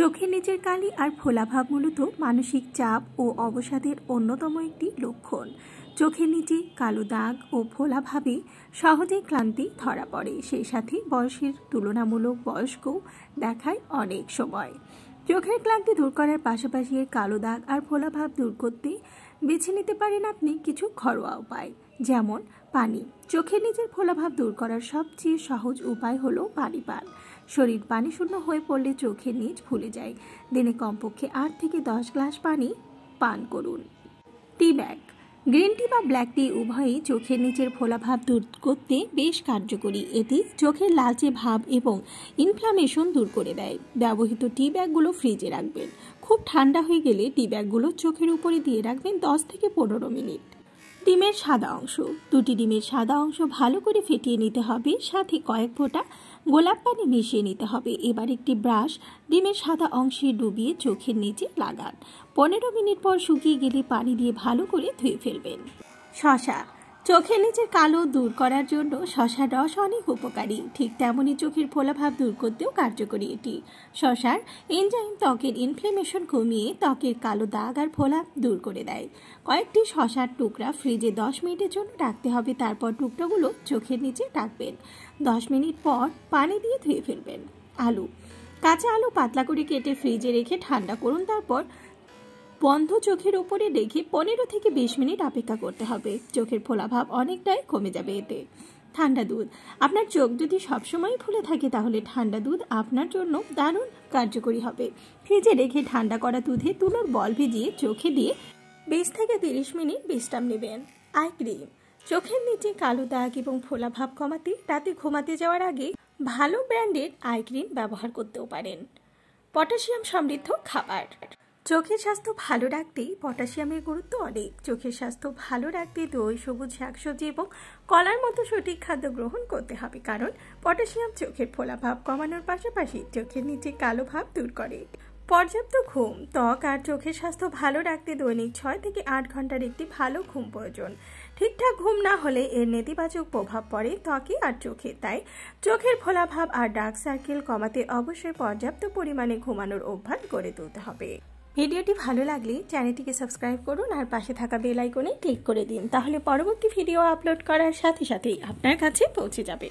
চোখের নিচের কালি আর ফোলাভাব মূলত মানসিক চাপ ও অবসাদের অন্যতম একটি লক্ষণ চোখের নিচে কালো দাগ ও ফোলাভাবে সহজে ক্লান্তি ধরা পড়ে সেই সাথে বয়সের তুলনামূলক বয়স্কও দেখায় অনেক সময় চোখের ক্লান্তি দূর করার পাশাপাশি কালো দাগ আর ফোলাভাব দূর করতে বেছে নিতে পারেন আপনি কিছু ঘরোয়া উপায় যেমন পানি চোখের নিচের ফোলাভাব দূর করার সবচেয়ে সহজ উপায় হলো পানি পান শরীর পানি শূন্য হয়ে পড়লে চোখের নিচ ভুলে যায় দিনে কমপক্ষে আট থেকে দশ গ্লাস পানি পান করুন টি ব্যাগ গ্রিন টি বা ব্ল্যাক টি উভয়ই চোখের নিচের ফোলাভাব দূর করতে বেশ কার্যকরী এটি চোখের লালচে ভাব এবং ইনফ্লামেশন দূর করে দেয় ব্যবহৃত টি ব্যাগগুলো ফ্রিজে রাখবেন খুব ঠান্ডা হয়ে গেলে টি ব্যাগগুলো চোখের উপরে দিয়ে রাখবেন দশ থেকে পনেরো মিনিট ডিমের সাদা অংশ দুটি ডিমের সাদা অংশ ভালো করে ফেটিয়ে নিতে হবে সাথে কয়েক ফোঁটা গোলাপ পানি মিশিয়ে নিতে হবে এবার একটি ব্রাশ ডিমের সাদা অংশে ডুবিয়ে চোখের নিচে লাগান পনেরো মিনিট পর শুকিয়ে গেলে পানি দিয়ে ভালো করে ধুয়ে ফেলবেন শশা চোখের নিচের কালো দূর করার জন্য শশার রস অনেক উপকারী ঠিক তেমনই চোখের ফোলাভাব দূর করতেও কার্যকরী এটি শশার এনজাইম ত্বকের ইনফ্লেমেশন কমিয়ে ত্বকের কালো দাগ আর ফোলা দূর করে দেয় কয়েকটি শশার টুকরা ফ্রিজে দশ মিনিটের জন্য রাখতে হবে তারপর টুকরাগুলো চোখের নিচে রাখবেন দশ মিনিট পর পানি দিয়ে ধুয়ে ফেলবেন আলু কাঁচা আলু পাতলা করে কেটে ফ্রিজে রেখে ঠান্ডা করুন তারপর বন্ধ চোখের ওপরে রেখে পনেরো থেকে বিশ মিনিট অপেক্ষা করতে হবে চোখের ফোলাভাব অনেকটাই কমে যাবে এতে ঠান্ডা দুধ আপনার চোখ যদি সবসময় ফুলে থাকে তাহলে ঠান্ডা দুধ আপনার জন্য দারুণ কার্যকরী হবে ফ্রিজে রেখে ঠান্ডা করা দুধে তুলোর বল ভিজিয়ে চোখে দিয়ে বিশ থেকে তিরিশ মিনিট বিশ্রাম নেবেন আই ক্রিম চোখের নিচে কালো দাগ এবং ফোলা ভাব কমাতে তাতে ঘুমাতে যাওয়ার আগে ভালো ব্র্যান্ডের আই ক্রিম ব্যবহার করতেও পারেন পটাশিয়াম সমৃদ্ধ খাবার চোখের স্বাস্থ্য ভালো রাখতে পটাশিয়ামের গুরুত্ব অনেক চোখের স্বাস্থ্য ভালো রাখতে দই সবুজ শাকসবজি এবং কলার মতো সঠিক খাদ্য গ্রহণ করতে হবে কারণ পটাশিয়াম চোখের ফোলাভাব কমানোর পাশাপাশি চোখের নিচে কালো ভাব দূর করে পর্যাপ্ত ঘুম ত্বক আর চোখের স্বাস্থ্য ভালো রাখতে দৈনিক ছয় থেকে আট ঘন্টার একটি ভালো ঘুম প্রয়োজন ঠিকঠাক ঘুম না হলে এর নেতিবাচক প্রভাব পড়ে ত্বকে আর চোখে তাই চোখের ফোলাভাব আর ডার্ক সার্কেল কমাতে অবশ্যই পর্যাপ্ত পরিমাণে ঘুমানোর অভ্যাস গড়ে তুলতে হবে ভিডিওটি ভালো লাগলে চ্যানেলটিকে সাবস্ক্রাইব করুন আর পাশে থাকা বেল আইকনে ক্লিক করে দিন তাহলে পরবর্তী ভিডিও আপলোড করার সাথে সাথেই আপনার কাছে পৌঁছে যাবে